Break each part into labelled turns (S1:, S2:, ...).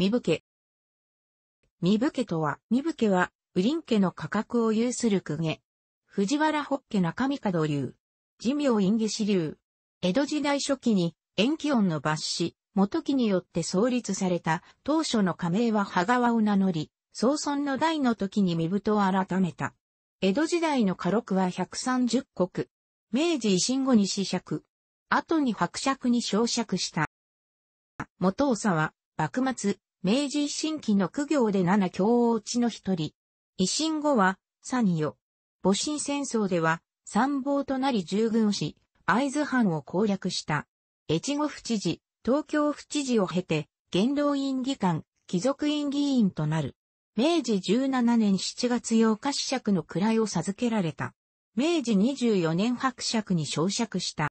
S1: 身武家。身武家とは、身武家は、ウリン家の家格を有する公家。藤原北家中三門流。寺名院義士流。江戸時代初期に、延期音の抜子、元木によって創立された、当初の加名は羽川を名乗り、総尊の代の時に身太を改めた。江戸時代の家禄は130国。明治維新後に死釈。後に伯爵に昇爵した。元長は、幕末、明治維新期の苦行で七強王地の一人。維新後は、サニオ。戊辰戦争では、参謀となり従軍し、会津藩を攻略した。越後府知事、東京府知事を経て、元老院議官、貴族院議員となる。明治17年7月8日子爵の位を授けられた。明治24年伯爵に昇爵した。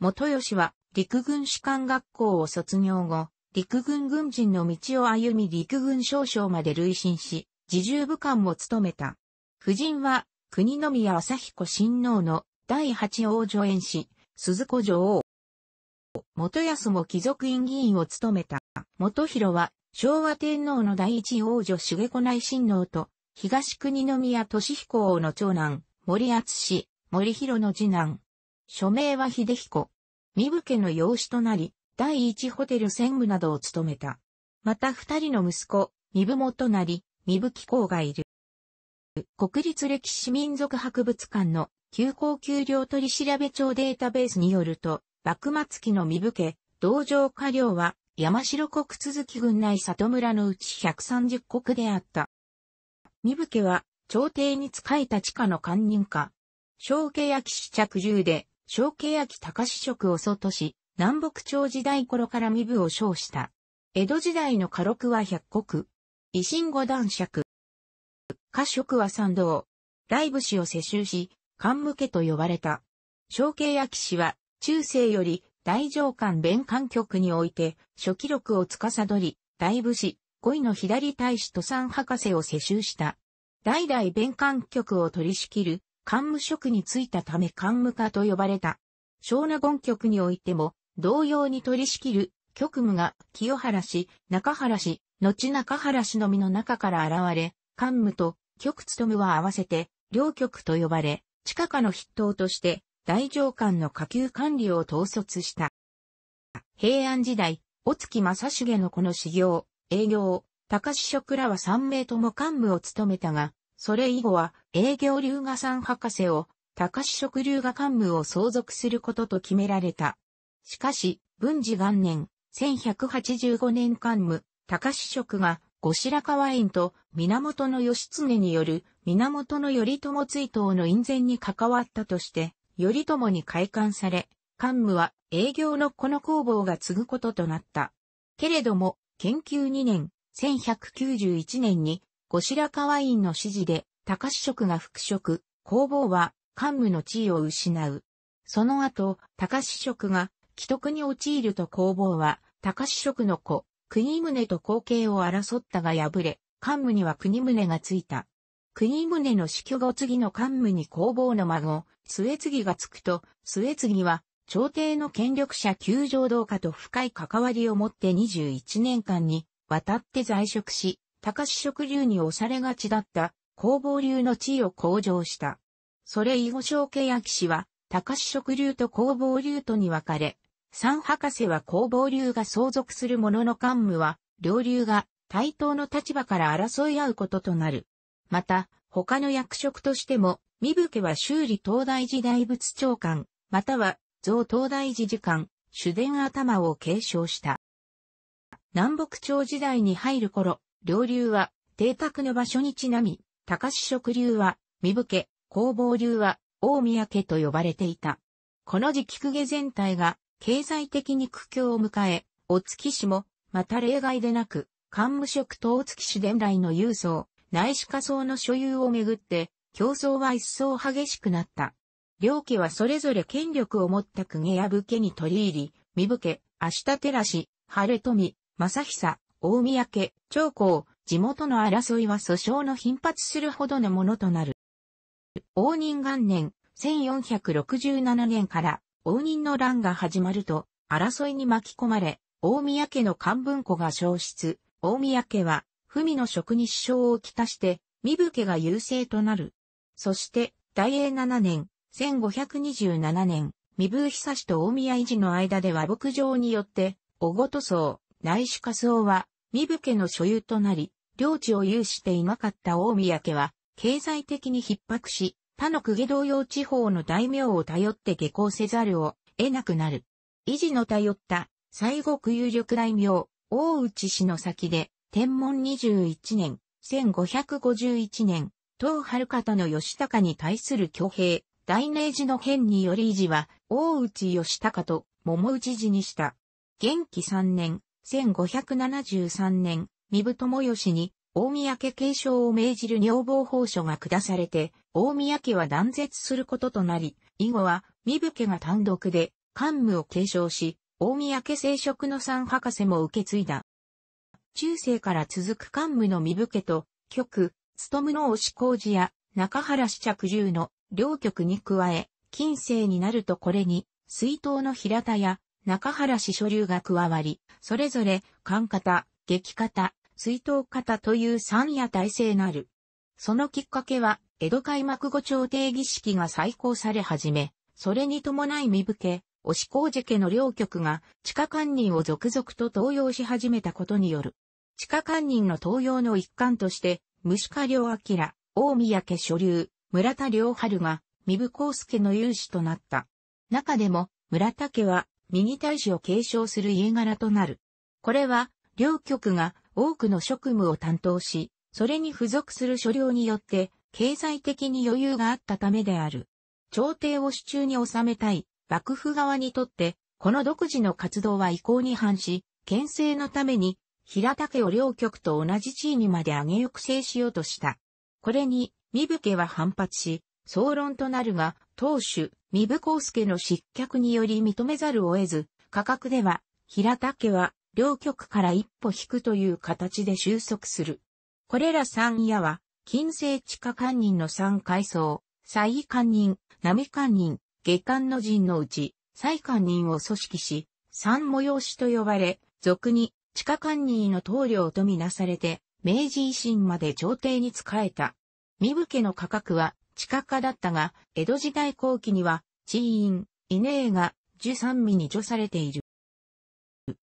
S1: 元吉は陸軍士官学校を卒業後、陸軍軍人の道を歩み陸軍少将まで累進し、自重部官も務めた。夫人は、国宮朝彦親王の第八王女演師、鈴子女王。元康も貴族院議員を務めた。元弘は、昭和天皇の第一王女重子内親王と、東国宮俊彦王の長男、森厚氏、森弘の次男。署名は秀彦。身武家の養子となり、第一ホテル専務などを務めた。また二人の息子、三部元成、三部紀行がいる。国立歴史民族博物館の休校給料取調帳データベースによると、幕末期の三部家、道場家領は山城国続き郡内里村のうち130国であった。三部家は朝廷に仕えた地下の官人家。小家焼試着住で、小家焼高市職を外し、南北朝時代頃から身分を称した。江戸時代の家禄は百国。維新五段爵。家職は三道。大部氏を世襲し、官武家と呼ばれた。小慶明氏は、中世より大上官弁官局において、初期録を司り、武部五位の左大使と三博士を世襲した。代々弁官局を取り仕切る、官務職に就いたため官務家と呼ばれた。小納言局においても、同様に取り仕切る局務が清原氏、中原氏、後中原氏のみの中から現れ、幹務と局務は合わせて両局と呼ばれ、地下下の筆頭として大上官の下級管理を統率した。平安時代、大月正重のこの修行、営業、高志職らは3名とも幹部を務めたが、それ以後は営業龍画さん博士を、高志職龍画幹部を相続することと決められた。しかし、文治元年、1185年官務、高志職が、後白河院と源義経による源頼朝追悼の院前に関わったとして、頼朝に開館され、官務は営業のこの工房が継ぐこととなった。けれども、研究2年、1191年に、後白河院の指示で、高志職が復職、工房は、官務の地位を失う。その後、高志職が、既得に陥ると工房は、高志職の子、国宗と後継を争ったが敗れ、官務には国宗がついた。国宗の死去後次の官務に工房の孫、末継がつくと、末継は、朝廷の権力者九条道家と深い関わりを持って21年間に、渡って在職し、高志職流に押されがちだった、工房流の地位を向上した。それ以後小契約氏は、高志職流と工房流とに分かれ、三博士は工房流が相続するものの幹務は、両流が対等の立場から争い合うこととなる。また、他の役職としても、身武家は修理東大寺大仏長官、または、造東大寺次官、主伝頭を継承した。南北朝時代に入る頃、両流は、邸宅の場所にちなみ、高志職流は、身武家、工房流は、大宮家と呼ばれていた。この時菊下全体が経済的に苦境を迎え、大月市も、また例外でなく、官務職と大月市伝来の郵送、内視化層の所有をめぐって、競争は一層激しくなった。両家はそれぞれ権力を持った公家や武家に取り入り、身武家、足立寺氏、晴富、正久、大宮家、長江、地元の争いは訴訟の頻発するほどのものとなる。応仁元年、1467年から応仁の乱が始まると、争いに巻き込まれ、大宮家の漢文庫が消失、大宮家は、文の職に支障をきたして、身武家が優勢となる。そして、大英七年、1527年、身武久氏と大宮維持の間で和牧場によって、小ごと僧、内主家僧は、身武家の所有となり、領地を有していなかった大宮家は、経済的に逼迫し、他の公家同様地方の大名を頼って下校せざるを得なくなる。維持の頼った西国有力大名、大内氏の先で、天文21年、1551年、東春方の吉高に対する挙兵、大明寺の変により維持は、大内義高と桃内寺にした。元気3年、1573年、三部友義に、大宮家継承を命じる女房法書が下されて、大宮家は断絶することとなり、以後は、三部家が単独で、官務を継承し、大宮家聖職の三博士も受け継いだ。中世から続く官務の三部家と、局、務の押工事や、中原市着従の両局に加え、近世になるとこれに、水筒の平田や、中原市所流が加わり、それぞれ、官方、劇方、水頭方という三夜体制なる。そのきっかけは、江戸開幕後朝廷儀式が再行され始め、それに伴い身武家、押工事家の両局が地下官人を続々と登用し始めたことによる。地下官人の登用の一環として、虫家良明、大宮家所流、村田良春が、三部康介の有志となった。中でも、村田家は、右大使を継承する家柄となる。これは、両局が多くの職務を担当し、それに付属する所領によって経済的に余裕があったためである。朝廷を手中に収めたい幕府側にとって、この独自の活動は意向に反し、牽制のために平田家を両局と同じ地位にまで上げ抑制しようとした。これに、三武家は反発し、総論となるが、当主、三武康介の失脚により認めざるを得ず、価格では、平田家は両極から一歩引くという形で収束する。これら三夜は、近世地下官人の三階層、最官人、並官人、下官の陣のうち、最官人を組織し、三催しと呼ばれ、俗に地下官人の棟梁とみなされて、明治維新まで朝廷に仕えた。身武家の価格は地下化だったが、江戸時代後期には、地員、稲江が、十三味に除されている。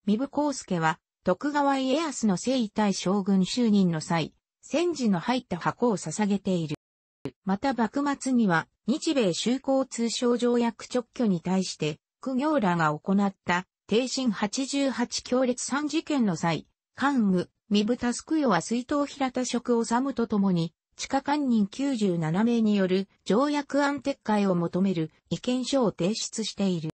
S1: 三部康介は、徳川家康の征夷大将軍就任の際、戦時の入った箱を捧げている。また幕末には、日米修好通商条約直挙に対して、苦行らが行った、定八88強烈3事件の際、関務。三部タスクヨは水筒平田職を治とともに、地下官人97名による条約案撤回を求める意見書を提出している。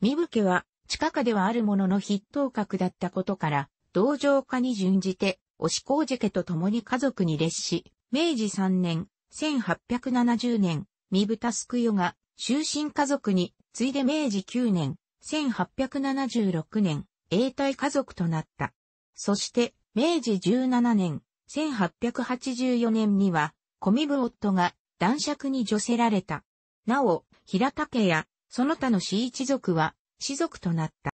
S1: 三部家は地下下ではあるものの筆頭格だったことから、同情家に準じて、押うじ家と共に家族に列し、明治3年、1870年、三豚すくよが、終身家族に、ついで明治9年、1876年、永代家族となった。そして、明治17年、1884年には、コミブ夫が男爵に除せられた。なお、平田家や、その他の死一族は、士族となった。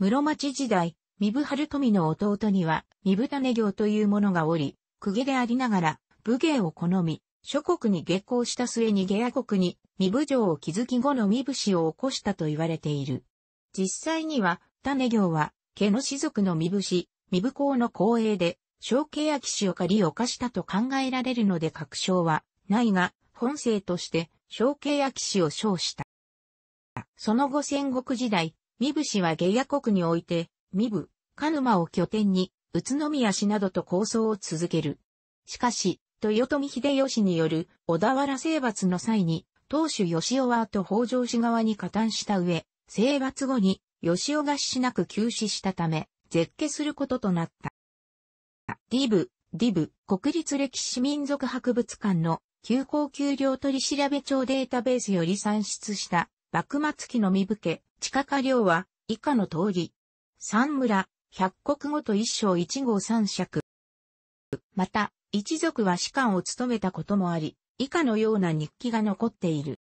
S1: 室町時代、三部春富の弟には、三部種行というものがおり、公家でありながら、武芸を好み、諸国に下校した末に下屋国に、三部城を築き後の三部氏を起こしたと言われている。実際には、種行は、家の士族の三部氏、三部公の公営で、小や騎士を借り犯したと考えられるので確証は、ないが、本性として、小や騎士を称した。その後戦国時代、三部氏は下野国において、三部、鹿沼を拠点に、宇都宮市などと構想を続ける。しかし、豊臣秀吉による小田原征伐の際に、当主吉尾はと北条氏側に加担した上、征伐後に吉尾がしなく急死したため、絶家することとなった。ディブ、ディブ、国立歴史民族博物館の休校給料取調べ帳データベースより算出した幕末期の身武家、地下家領は、以下の通り。三村、百国ごと一章一号三尺。また、一族は士官を務めたこともあり、以下のような日記が残っている。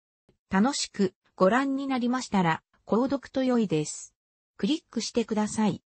S1: 楽しくご覧になりましたら、購読と良いです。クリックしてください。